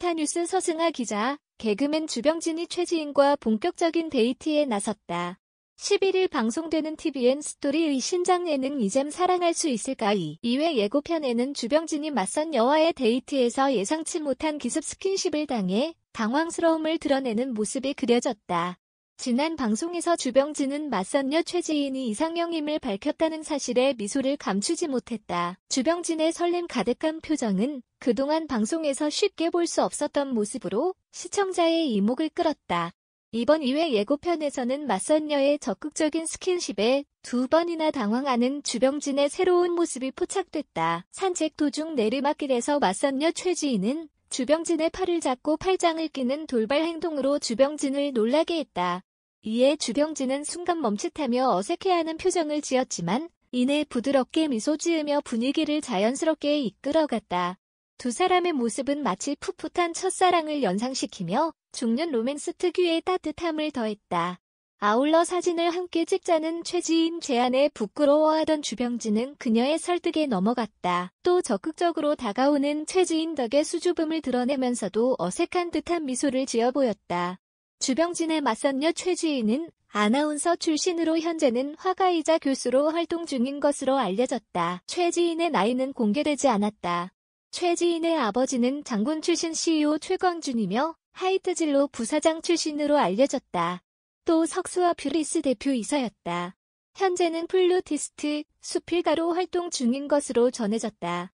스타뉴스 서승아 기자, 개그맨 주병진이 최지인과 본격적인 데이트에 나섰다. 11일 방송되는 TVN 스토리의 신장에는 이잼 사랑할 수 있을까 이 2회 예고편에는 주병진이 맞선 여와의 데이트에서 예상치 못한 기습 스킨십을 당해 당황스러움을 드러내는 모습이 그려졌다. 지난 방송에서 주병진은 맞선녀 최지인이 이상형임을 밝혔다는 사실에 미소를 감추지 못했다. 주병진의 설렘 가득한 표정은 그동안 방송에서 쉽게 볼 수 없었던 모습으로 시청자의 이목을 끌었다. 이번 2회 예고편에서는 맞선녀의 적극적인 스킨십에 두 번이나 당황하는 주병진의 새로운 모습이 포착됐다. 산책 도중 내리막길에서 맞선녀 최지인은 주병진의 팔을 잡고 팔짱을 끼는 돌발 행동으로 주병진을 놀라게 했다. 이에 주병진은 순간 멈칫하며 어색해하는 표정을 지었지만 이내 부드럽게 미소 지으며 분위기를 자연스럽게 이끌어갔다. 두 사람의 모습은 마치 풋풋한 첫사랑을 연상시키며 중년 로맨스 특유의 따뜻함을 더했다. 아울러 사진을 함께 찍자는 최지인 제안에 부끄러워하던 주병진은 그녀의 설득에 넘어갔다. 또 적극적으로 다가오는 최지인 덕의 수줍음을 드러내면서도 어색한 듯한 미소를 지어 보였다. 주병진에 맞선녀 최지인은 아나운서 출신으로 현재는 화가이자 교수로 활동 중인 것으로 알려졌다. 최지인의 나이는 공개되지 않았다. 최지인의 아버지는 장군 출신 CEO 최광준이며 하이트진로 부사장 출신으로 알려졌다. 또 석수와 뷰리스 대표이사였다. 현재는 플루티스트, 수필가로 활동 중인 것으로 전해졌다.